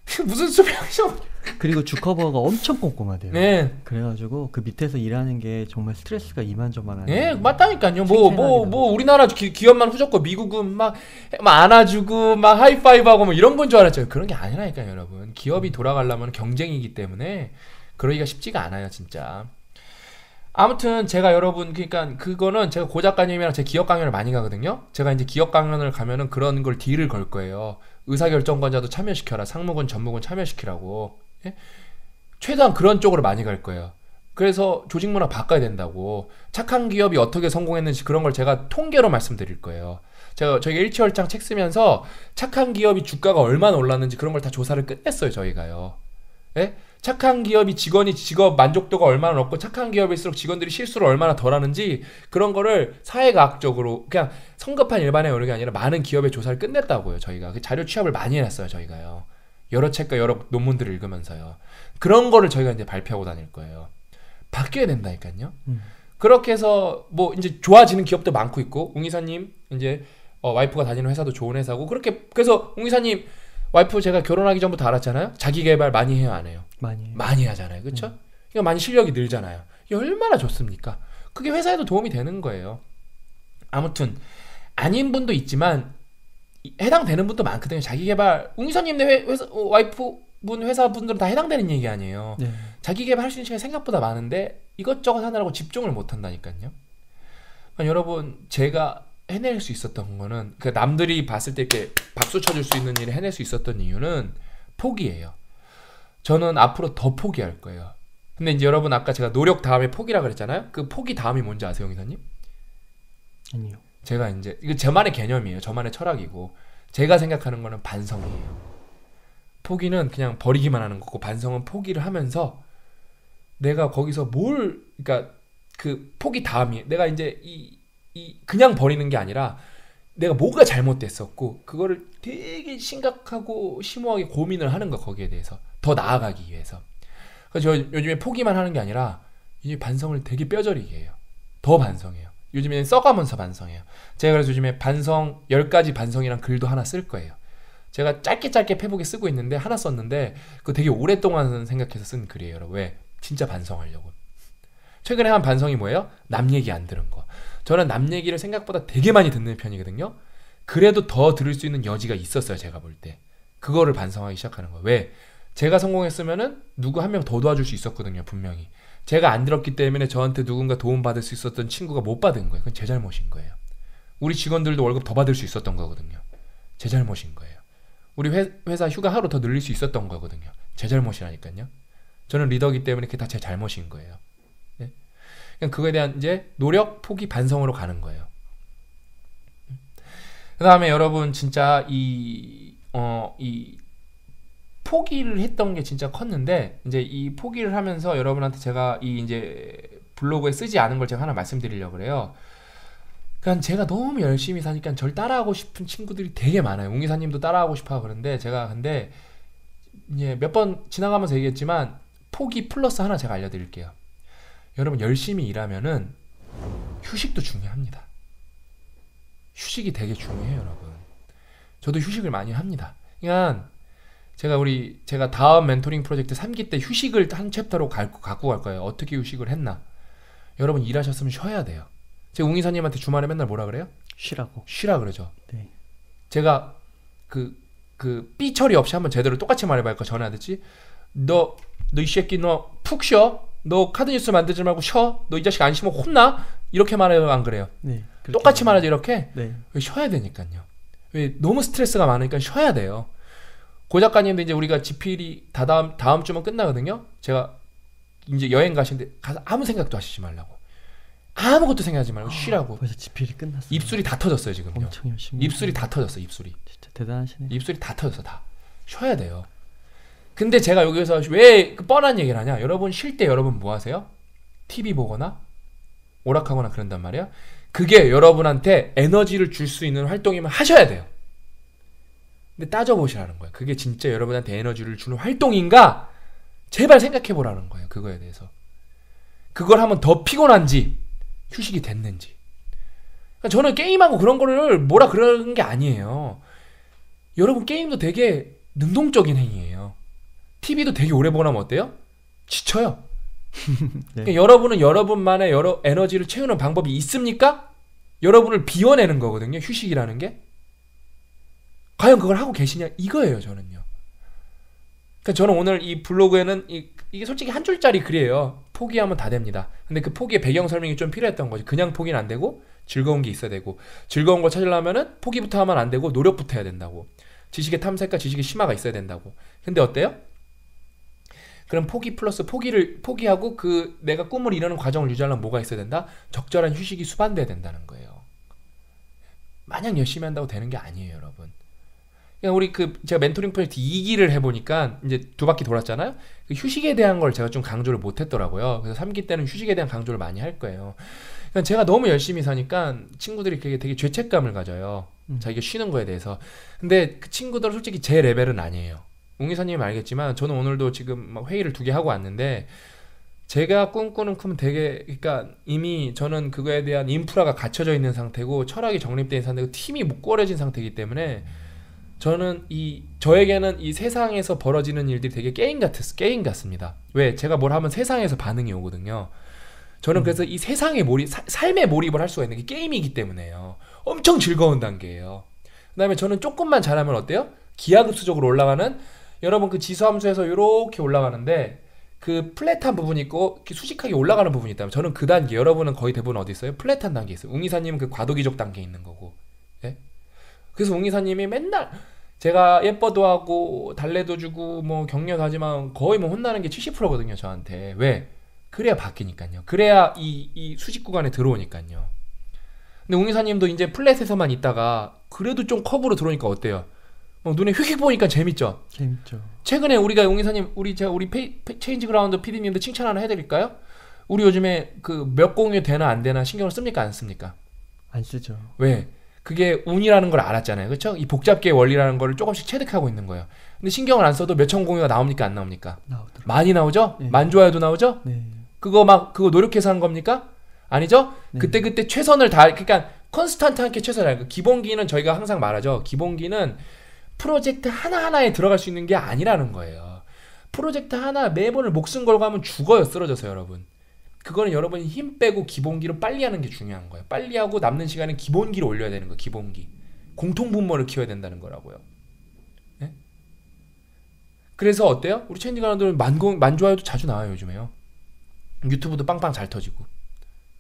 무슨 수명이죠? 그리고 주커버가 엄청 꼼꼼하대요. 네. 그래가지고 그 밑에서 일하는 게 정말 스트레스가 이만저만 하네. 네, 맞다니까요. 뭐, 뭐, 뭐, 우리나라 기, 업만 후졌고 미국은 막, 막 안아주고 막 하이파이브하고 뭐 이런 건 줄 알았죠. 그런 게 아니라니까요, 여러분. 기업이 돌아가려면 경쟁이기 때문에 그러기가 쉽지가 않아요, 진짜. 아무튼 제가 여러분 그러니까 그거는 제가 고 작가님이랑 제 기업 강연을 많이 가거든요. 제가 이제 기업 강연을 가면은 그런 걸 딜을 걸 거예요. 의사결정권자도 참여시켜라. 상무군, 전무군 참여시키라고. 예? 최대한 그런 쪽으로 많이 갈 거예요. 그래서 조직 문화 바꿔야 된다고 착한 기업이 어떻게 성공했는지 그런 걸 제가 통계로 말씀드릴 거예요. 제가 저희 일치월장 책 쓰면서 착한 기업이 주가가 얼마나 올랐는지 그런 걸 다 조사를 끝냈어요 저희가요. 예? 착한 기업이 직원이 직업 만족도가 얼마나 높고 착한 기업일수록 직원들이 실수를 얼마나 덜 하는지 그런 거를 사회과학적으로 그냥 성급한 일반의 연구가 아니라 많은 기업의 조사를 끝냈다고요. 저희가 그 자료 취합을 많이 해놨어요. 저희가요. 여러 책과 여러 논문들을 읽으면서요. 그런 거를 저희가 이제 발표하고 다닐 거예요. 바뀌어야 된다니까요. 음. 그렇게 해서 뭐 이제 좋아지는 기업도 많고 있고 웅이사님 이제 어, 와이프가 다니는 회사도 좋은 회사고 그렇게 그래서 웅이사님 와이프 제가 결혼하기 전부터 알았잖아요. 자기 개발 많이 해요 안 해요? 많이 많이 하잖아요. 그렇죠? 음. 그러니까 많이 실력이 늘잖아요. 이게 얼마나 좋습니까? 그게 회사에도 도움이 되는 거예요. 아무튼 아닌 분도 있지만 해당되는 분도 많거든요. 자기 개발 웅선님네 회사 어, 와이프분 회사분들은 다 해당되는 얘기 아니에요. 네. 자기 개발 할 수 있는 시간이 생각보다 많은데 이것저것 하느라고 집중을 못 한다니까요. 그러니까 여러분 제가 해낼 수 있었던 거는 그 남들이 봤을 때 이렇게 박수 쳐줄 수 있는 일을 해낼 수 있었던 이유는 포기예요. 저는 앞으로 더 포기할 거예요. 근데 이제 여러분 아까 제가 노력 다음에 포기라 그랬잖아요. 그 포기 다음이 뭔지 아세요, 형사님? 아니요. 제가 이제 이거 제만의 개념이에요. 저만의 철학이고 제가 생각하는 거는 반성이에요. 포기는 그냥 버리기만 하는 거고 반성은 포기를 하면서 내가 거기서 뭘 그러니까 그 포기 다음이 내가 이제 이, 이 그냥 버리는 게 아니라 내가 뭐가 잘못됐었고 그거를 되게 심각하고 심오하게 고민을 하는 거 거기에 대해서 더 나아가기 위해서 그래서 저 요즘에 포기만 하는 게 아니라 이제 반성을 되게 뼈저리게 해요 더 반성해요 요즘에는 써가면서 반성해요 제가 그래서 요즘에 반성 10가지 반성이란 글도 하나 쓸 거예요 제가 짧게 짧게 페북에 쓰고 있는데 하나 썼는데 그거 되게 오랫동안 생각해서 쓴 글이에요 왜? 진짜 반성하려고 최근에 한 반성이 뭐예요? 남 얘기 안 들은 거 저는 남 얘기를 생각보다 되게 많이 듣는 편이거든요. 그래도 더 들을 수 있는 여지가 있었어요. 제가 볼 때. 그거를 반성하기 시작하는 거예요. 왜? 제가 성공했으면은 누구 한 명 더 도와줄 수 있었거든요. 분명히. 제가 안 들었기 때문에 저한테 누군가 도움받을 수 있었던 친구가 못 받은 거예요. 그건 제 잘못인 거예요. 우리 직원들도 월급 더 받을 수 있었던 거거든요. 제 잘못인 거예요. 우리 회, 회사 휴가 하루 더 늘릴 수 있었던 거거든요. 제 잘못이라니까요. 저는 리더기 때문에 그게 다 제 잘못인 거예요. 그냥 그러니까 그거에 대한 이제 노력, 포기, 반성으로 가는 거예요. 그 다음에 여러분 진짜 이, 어, 이 포기를 했던 게 진짜 컸는데 이제 이 포기를 하면서 여러분한테 제가 이 이제 블로그에 쓰지 않은 걸 제가 하나 말씀드리려고 그래요. 그러 그러니까 제가 너무 열심히 사니까 절 따라하고 싶은 친구들이 되게 많아요. 웅기사님도 따라하고 싶어 그런데 제가 근데 이제 몇번 지나가면서 얘기했지만 포기 플러스 하나 제가 알려드릴게요. 여러분 열심히 일하면은 휴식도 중요합니다. 휴식이 되게 중요해요, 여러분. 저도 휴식을 많이 합니다. 그냥 그러니까 제가 우리 제가 다음 멘토링 프로젝트 3기 때 휴식을 한 챕터로 갈, 갖고 갈 거예요. 어떻게 휴식을 했나? 여러분 일하셨으면 쉬어야 돼요. 제 웅이사님한테 주말에 맨날 뭐라 그래요? 쉬라고. 쉬라 그러죠. 네. 제가 그그 그삐 처리 없이 한번 제대로 똑같이 말해봐요. 그 전화하듯이 너너 이 새끼 너 푹 쉬어. 너 카드 뉴스 만들지 말고 쉬어. 너 이 자식 안 쉬면 혼나. 이렇게 말해요, 안 그래요? 네, 똑같이 말하죠 이렇게. 네. 쉬어야 되니까요. 왜 너무 스트레스가 많으니까 쉬어야 돼요. 고 작가님도 이제 우리가 지필이 다 다음 다음 주면 끝나거든요. 제가 이제 여행 가시는데 가서 아무 생각도 하시지 말라고. 아무것도 생각하지 말고 아, 쉬라고. 벌써 지필이 끝났어. 입술이 다 터졌어요 지금요. 엄청 열심히. 입술이 다 터졌어 입술이. 진짜 대단하시네. 입술이 다 터졌어 다. 쉬어야 돼요. 근데 제가 여기서 왜그 뻔한 얘기를 하냐? 여러분 쉴 때 여러분 뭐 하세요? TV 보거나 오락하거나 그런단 말이야. 그게 여러분한테 에너지를 줄 수 있는 활동이면 하셔야 돼요. 근데 따져보시라는 거예요. 그게 진짜 여러분한테 에너지를 주는 활동인가? 제발 생각해보라는 거예요. 그거에 대해서. 그걸 하면 더 피곤한지, 휴식이 됐는지. 그러니까 저는 게임하고 그런 거를 뭐라 그러는 게 아니에요. 여러분, 게임도 되게 능동적인 행위예요. TV도 되게 오래 보고 나면 어때요? 지쳐요. 네. 그러니까 여러분은 여러분만의 여러 에너지를 채우는 방법이 있습니까? 여러분을 비워내는 거거든요. 휴식이라는 게. 과연 그걸 하고 계시냐? 이거예요, 저는요. 그러니까 저는 오늘 이 블로그에는 이, 이게 솔직히 한 줄짜리 글이에요. 포기하면 다 됩니다. 근데 그 포기의 배경 설명이 좀 필요했던 거지. 그냥 포기는 안 되고 즐거운 게 있어야 되고 즐거운 거 찾으려면은 포기부터 하면 안 되고 노력부터 해야 된다고. 지식의 탐색과 지식의 심화가 있어야 된다고. 근데 어때요? 그럼 포기 플러스 포기를 포기하고 그 내가 꿈을 이루는 과정을 유지하려면 뭐가 있어야 된다? 적절한 휴식이 수반돼야 된다는 거예요. 마냥 열심히 한다고 되는 게 아니에요, 여러분. 그냥 그러니까 우리 그 제가 멘토링 프로젝트 2기를 해보니까 이제 두 바퀴 돌았잖아요. 그 휴식에 대한 걸 제가 좀 강조를 못했더라고요. 그래서 3기 때는 휴식에 대한 강조를 많이 할 거예요. 그러 그러니까 제가 너무 열심히 사니까 친구들이 그게 되게 죄책감을 가져요. 음. 자기가 쉬는 거에 대해서. 근데 그 친구들은 솔직히 제 레벨은 아니에요. 웅이사님 알겠지만 저는 오늘도 지금 회의를 두 개 하고 왔는데 제가 꿈꾸는 꿈은 되게 그러니까 이미 저는 그거에 대한 인프라가 갖춰져 있는 상태고 철학이 정립된 상태고 팀이 묶어려진 상태이기 때문에 저는 이 저에게는 이 세상에서 벌어지는 일들이 되게 게임 같았 게임 같습니다. 왜 제가 뭘 하면 세상에서 반응이 오거든요. 저는 음. 그래서 이 세상에 몰입 사, 삶에 몰입을 할 수가 있는 게 게임이기 때문에요. 엄청 즐거운 단계예요. 그다음에 저는 조금만 잘하면 어때요? 기하급수적으로 올라가는 여러분 그 지수 함수에서 이렇게 올라가는데 그 플랫한 부분이 있고 수직하게 올라가는 부분이 있다면 저는 그 단계 여러분은 거의 대부분 어디 있어요? 플랫한 단계 있어요. 웅이사님은 그 과도기적 단계에 있는 거고 예? 그래서 웅이사님이 맨날 제가 예뻐도 하고 달래도 주고 뭐 격려도 하지만 거의 뭐 혼나는 게 70%거든요 저한테 왜? 그래야 바뀌니까요 그래야 이, 이 수직 구간에 들어오니까요 근데 웅이사님도 이제 플랫에서만 있다가 그래도 좀 커브로 들어오니까 어때요? 어, 눈에 휙휙 보니까 재밌죠. 재밌죠. 최근에 우리가 용의사님 우리 제가 우리 페이, 페, 체인지 그라운드 PD님도 칭찬 하나 해드릴까요? 우리 요즘에 그 몇 공유 되나 안 되나 신경을 씁니까 안 씁니까? 안 쓰죠. 왜? 그게 운이라는 걸 알았잖아요. 그렇죠? 이 복잡계 원리라는 걸 조금씩 체득하고 있는 거예요. 근데 신경을 안 써도 몇 천 공유가 나옵니까 안 나옵니까? 나오더라고요. 많이 나오죠? 네. 만 좋아요도 나오죠? 네. 그거 막 그거 노력해서 한 겁니까? 아니죠? 네. 그때 그때 최선을 다 그러니까 컨스턴트한게 최선을 다그 기본기는 저희가 항상 말하죠. 기본기는 프로젝트 하나하나에 들어갈 수 있는 게 아니라는 거예요. 프로젝트 하나 매번을 목숨 걸고 하면 죽어요. 쓰러져서 여러분. 그거는 여러분이 힘 빼고 기본기로 빨리 하는 게 중요한 거예요. 빨리 하고 남는 시간에 기본기를 올려야 되는 거예요. 기본기. 공통 분모를 키워야 된다는 거라고요. 네? 그래서 어때요? 우리 체인지 가나데는만 만좋아요도 자주 나와요 요즘에요. 유튜브도 빵빵 잘 터지고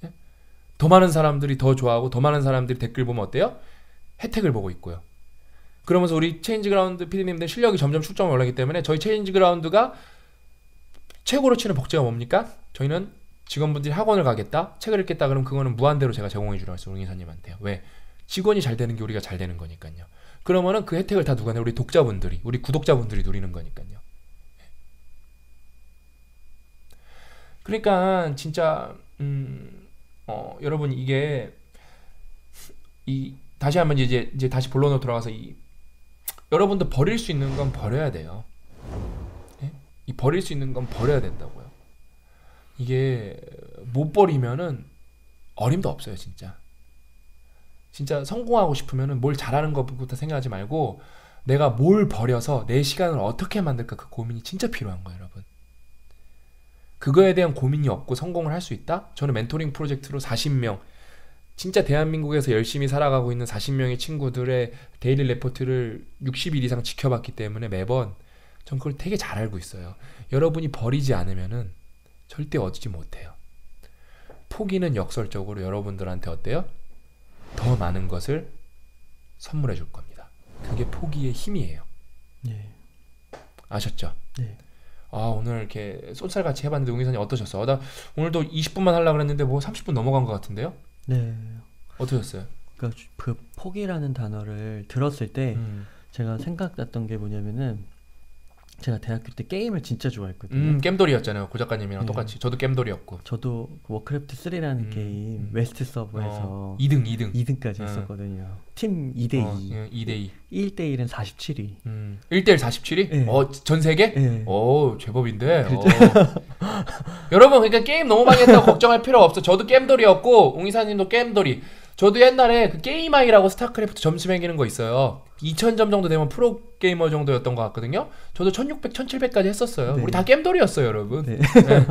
네? 더 많은 사람들이 더 좋아하고 더 많은 사람들이 댓글 보면 어때요? 혜택을 보고 있고요. 그러면서 우리 체인지 그라운드 피디님들 실력이 점점 출점을 올라기 때문에 저희 체인지 그라운드가 최고로 치는 복제가 뭡니까? 저희는 직원분들이 학원을 가겠다, 책을 읽겠다 그럼 그거는 무한대로 제가 제공해 주라고 했어요. 용인사님한테요. 왜? 직원이 잘 되는 게 우리가 잘 되는 거니까요. 그러면은 그 혜택을 다 누가 내 우리 독자분들이, 우리 구독자분들이 누리는 거니까요. 그러니까 진짜 음, 어, 여러분 이게 이 다시 한번 이제 이제 다시 본론으로 돌아가서 이 여러분도 버릴 수 있는 건 버려야 돼요. 예? 이 버릴 수 있는 건 버려야 된다고요. 이게 못 버리면은 어림도 없어요, 진짜. 진짜 성공하고 싶으면은 뭘 잘하는 것부터 생각하지 말고 내가 뭘 버려서 내 시간을 어떻게 만들까 그 고민이 진짜 필요한 거예요, 여러분. 그거에 대한 고민이 없고 성공을 할 수 있다? 저는 멘토링 프로젝트로 40명 진짜 대한민국에서 열심히 살아가고 있는 40명의 친구들의 데일리 레포트를 60일 이상 지켜봤기 때문에 매번 전 그걸 되게 잘 알고 있어요. 여러분이 버리지 않으면은 절대 얻지 못해요. 포기는 역설적으로 여러분들한테 어때요? 더 많은 것을 선물해 줄 겁니다. 그게 포기의 힘이에요. 네. 아셨죠? 네. 아 오늘 이렇게 쏜살같이 해봤는데 용기선이 어떠셨어? 나 오늘도 20분만 하려고 그랬는데 뭐 30분 넘어간 것 같은데요? 네. 어떠셨어요? 그러니까 그 포기라는 단어를 들었을 때 음. 제가 생각났던 게 뭐냐면은 제가 대학교 때 게임을 진짜 좋아했거든요. 음, 겜돌이였잖아요. 고 작가님이랑 네. 똑같이. 저도 겜돌이었고. 저도 워크래프트 3라는 음. 게임 음. 웨스트 서버에서 어, 2등, 2등. 2등까지 어. 했었거든요. 팀 2대 2. 어, 2대 2. 1대 1은 47위. 음. 1대 1 47위? 네. 어, 전 세계? 네. 예. 오, 제법인데. 그렇죠. 어. 여러분, 그러니까 게임 너무 많이 했다고 걱정할 필요 없어. 저도 겜돌이었고 웅이사님도 겜돌이. 저도 옛날에 그게임마이라고 스타크래프트 점심 매기는 거 있어요. 2000점 정도 되면 프로게이머 정도였던 것 같거든요. 저도 1600, 1700까지 했었어요. 네. 우리 다 겜돌이었어요, 여러분. 네. 네.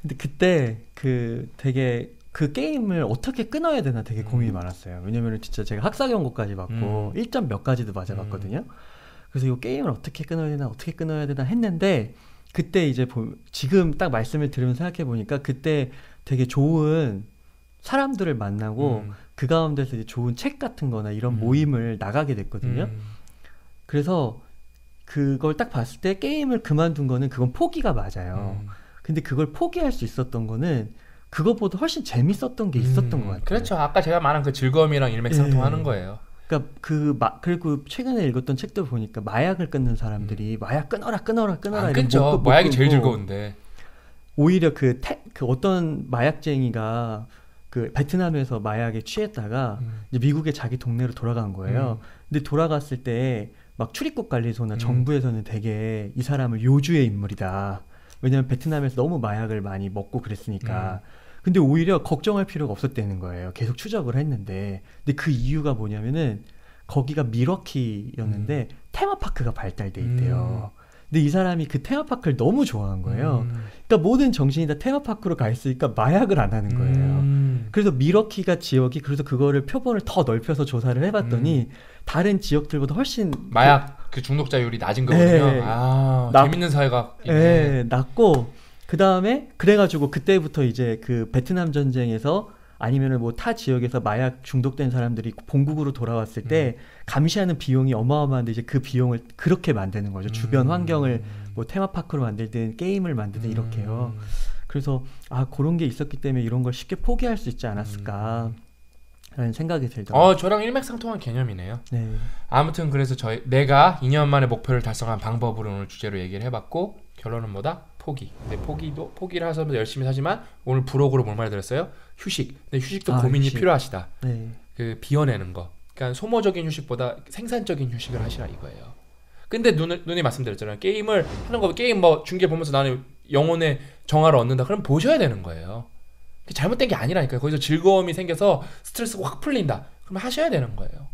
근데 그때 그 되게 그 게임을 어떻게 끊어야 되나 되게 음. 고민이 음. 많았어요. 왜냐면 은 진짜 제가 학사 경고까지 받고 음. 1점 몇 가지도 맞아봤거든요. 음. 그래서 이 게임을 어떻게 끊어야 되나 어떻게 끊어야 되나 했는데 그때 이제 보, 지금 딱 말씀을 들으면 생각해 보니까 그때 되게 좋은 사람들을 만나고 음. 그 가운데서 이제 좋은 책 같은 거나 이런 음. 모임을 나가게 됐거든요. 음. 그래서 그걸 딱 봤을 때 게임을 그만둔 거는 그건 포기가 맞아요. 음. 근데 그걸 포기할 수 있었던 거는 그것보다 훨씬 재밌었던 게 있었던 음. 것 같아요. 그렇죠. 아까 제가 말한 그 즐거움이랑 일맥상통하는 예. 거예요. 그러니까 그 마, 그리고 최근에 읽었던 책도 보니까 마약을 끊는 사람들이 음. 마약 끊어라 끊어라 끊어라 이 끊죠. 못, 못 마약이 끊 제일 즐거운데 오히려 그, 태, 그 어떤 마약쟁이가 그 베트남에서 마약에 취했다가 음. 이제 미국의 자기 동네로 돌아간 거예요. 음. 근데 돌아갔을 때 막 출입국 관리소나 음. 정부에서는 되게 이 사람을 요주의 인물이다. 왜냐면 베트남에서 너무 마약을 많이 먹고 그랬으니까. 음. 근데 오히려 걱정할 필요가 없었다는 거예요. 계속 추적을 했는데. 근데 그 이유가 뭐냐면은 거기가 미러키였는데 음. 테마파크가 발달돼 있대요. 음. 근데 이 사람이 그 테마파크를 너무 좋아한 거예요. 그러니까 모든 정신이 다 테마파크로 가 있으니까 마약을 안 하는 거예요. 그래서 미러키가 지역이 그래서 그거를 표본을 더 넓혀서 조사를 해봤더니 음. 다른 지역들보다 훨씬 마약 그, 그 중독자율이 낮은 거거든요. 네. 아 낮, 재밌는 사회가 있네. 네, 낮고 그 다음에 그래가지고 그때부터 이제 그 베트남 전쟁에서 아니면은 뭐타 지역에서 마약 중독된 사람들이 본국으로 돌아왔을 때 음. 감시하는 비용이 어마어마한데 이제 그 비용을 그렇게 만드는 거죠. 음. 주변 환경을 뭐 테마파크로 만들든 게임을 만드든 이렇게요. 음. 그래서 아 그런 게 있었기 때문에 이런 걸 쉽게 포기할 수 있지 않았을까. 음. 라는 생각이 들더라고요. 어, 저랑 일맥상통한 개념이네요. 네. 아무튼 그래서 저희 내가 2년 만에 목표를 달성한 방법으로 오늘 주제로 얘기를 해봤고 결론은 뭐다? 포기. 근데 포기도 포기를 하서 뭐 열심히 하지만 오늘 부록으로 뭘 말해드렸어요? 휴식. 근데 휴식도 아, 고민이 휴식. 필요하시다. 네. 그 비워내는 거. 그러니까 소모적인 휴식보다 생산적인 휴식을 하시라 이거예요. 근데 눈을 눈이 말씀드렸잖아요. 게임을 하는 거 게임 뭐 중계 보면서 나는 영혼의 정화를 얻는다. 그럼 보셔야 되는 거예요. 잘못된 게 아니라니까요. 거기서 즐거움이 생겨서 스트레스가 확 풀린다. 그럼 하셔야 되는 거예요.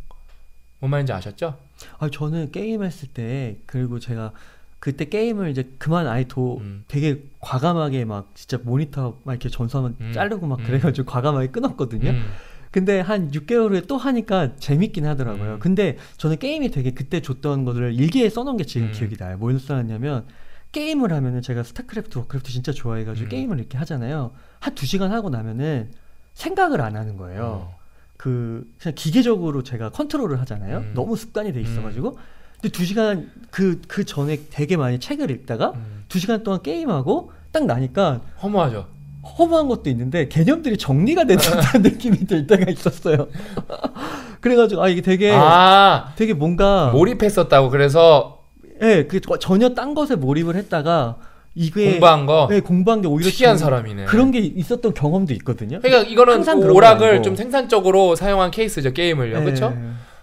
뭔 말인지 아셨죠? 아 저는 게임 했을 때 그리고 제가 그때 게임을 이제 그만 아예 도 음. 되게 과감하게 막 진짜 모니터 막 이렇게 전선을면 음. 자르고 막 음. 그래가지고 음. 과감하게 끊었거든요. 음. 근데 한 6개월 후에 또 하니까 재밌긴 하더라고요. 음. 근데 저는 게임이 되게 그때 줬던 것을 일기에 써놓은 게 지금 기억이 나요. 뭘 써놨냐면 게임을 하면은 제가 스타크래프트, 워크래프트 진짜 좋아해가지고 음. 게임을 이렇게 하잖아요. 한 두 시간 하고 나면은 생각을 안 하는 거예요. 어. 그 그냥 기계적으로 제가 컨트롤을 하잖아요. 음. 너무 습관이 돼 있어가지고. 음. 근데 두 시간 그그 그 전에 되게 많이 책을 읽다가 음. 두 시간 동안 게임하고 딱 나니까 허무하죠. 허무한 것도 있는데 개념들이 정리가 된 음. 듯한 느낌이 들 때가 있었어요. 그래가지고 아 이게 되게 아, 되게 뭔가 몰입했었다고 그래서 예, 그 전혀 딴 것에 몰입을 했다가 이게 공부한 거, 네, 공부한 게 오히려 특이한 좀, 사람이네. 그런 게 있었던 경험도 있거든요. 그러니까 이거는 오락을 좀 생산적으로 사용한 케이스죠 게임을요, 네. 그렇죠?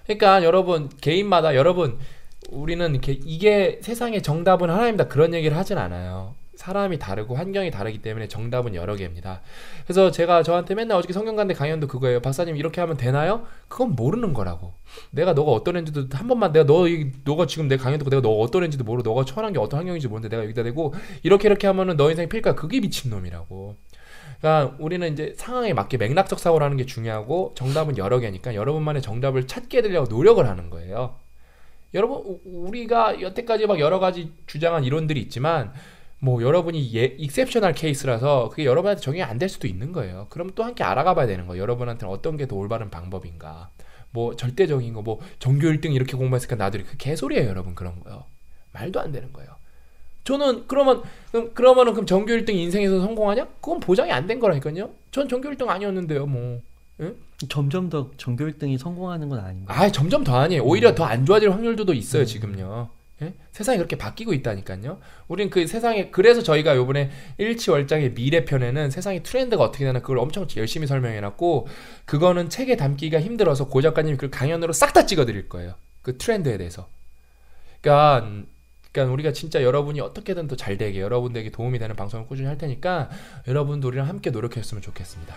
그러니까 여러분 개인마다 여러분 우리는 이렇게 이게 세상의 정답은 하나입니다 그런 얘기를 하진 않아요. 사람이 다르고 환경이 다르기 때문에 정답은 여러 개입니다. 그래서 제가 저한테 맨날 어저께 성경관대 강연도 그거예요. 박사님 이렇게 하면 되나요? 그건 모르는 거라고. 내가 너가 어떤 애인지도 한 번만 내가 너 너가 지금 내 강연 듣고 내가 너 어떤 애인지도 모르고 너가 처한 게 어떤 환경인지 모르는데 내가 여기다 대고 이렇게 이렇게 하면은 너 인생이 필까 그게 미친놈이라고. 그러니까 우리는 이제 상황에 맞게 맥락적 사고를하는게 중요하고 정답은 여러 개니까 여러분만의 정답을 찾게 되려고 노력을 하는 거예요. 여러분 우리가 여태까지 막 여러 가지 주장한 이론들이 있지만 뭐 여러분이 예, 익셉셔널 케이스라서 그게 여러분한테 적용이 안될 수도 있는 거예요. 그럼 또 함께 알아가 봐야 되는 거예요. 여러분한테는 어떤 게 더 올바른 방법인가. 뭐 절대적인 거뭐 전교 1등 이렇게 공부했으니까 나들이그 개소리예요, 여러분 그런 거요. 말도 안 되는 거예요. 저는 그러면 그럼 그러면은 그럼 전교 1등 인생에서 성공하냐? 그건 보장이 안 된 거라니까요. 전 전교 1등 아니었는데요, 뭐. 응? 점점 더 전교 1등이 성공하는 건아닌가 아, 점점 더 아니에요. 오히려 음. 더안 좋아질 확률도 있어요, 음. 지금요. 예? 세상이 그렇게 바뀌고 있다니까요. 우린 그 세상에 그래서 저희가 요번에 일치월장의 미래편에는 세상의 트렌드가 어떻게 되나 그걸 엄청 열심히 설명해 놨고 그거는 책에 담기가 힘들어서 고 작가님이 그걸 강연으로 싹 다 찍어 드릴 거예요. 그 트렌드에 대해서. 그러니까 그러니까 우리가 진짜 여러분이 어떻게든 더잘 되게 여러분들에게 도움이 되는 방송을 꾸준히 할 테니까 여러분도 우리랑 함께 노력했으면 좋겠습니다.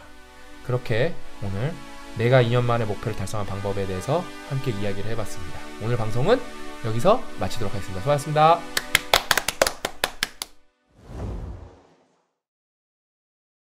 그렇게 오늘 내가 2년 만에 목표를 달성한 방법에 대해서 함께 이야기를 해봤습니다. 오늘 방송은 여기서 마치도록 하겠습니다. 수고하셨습니다.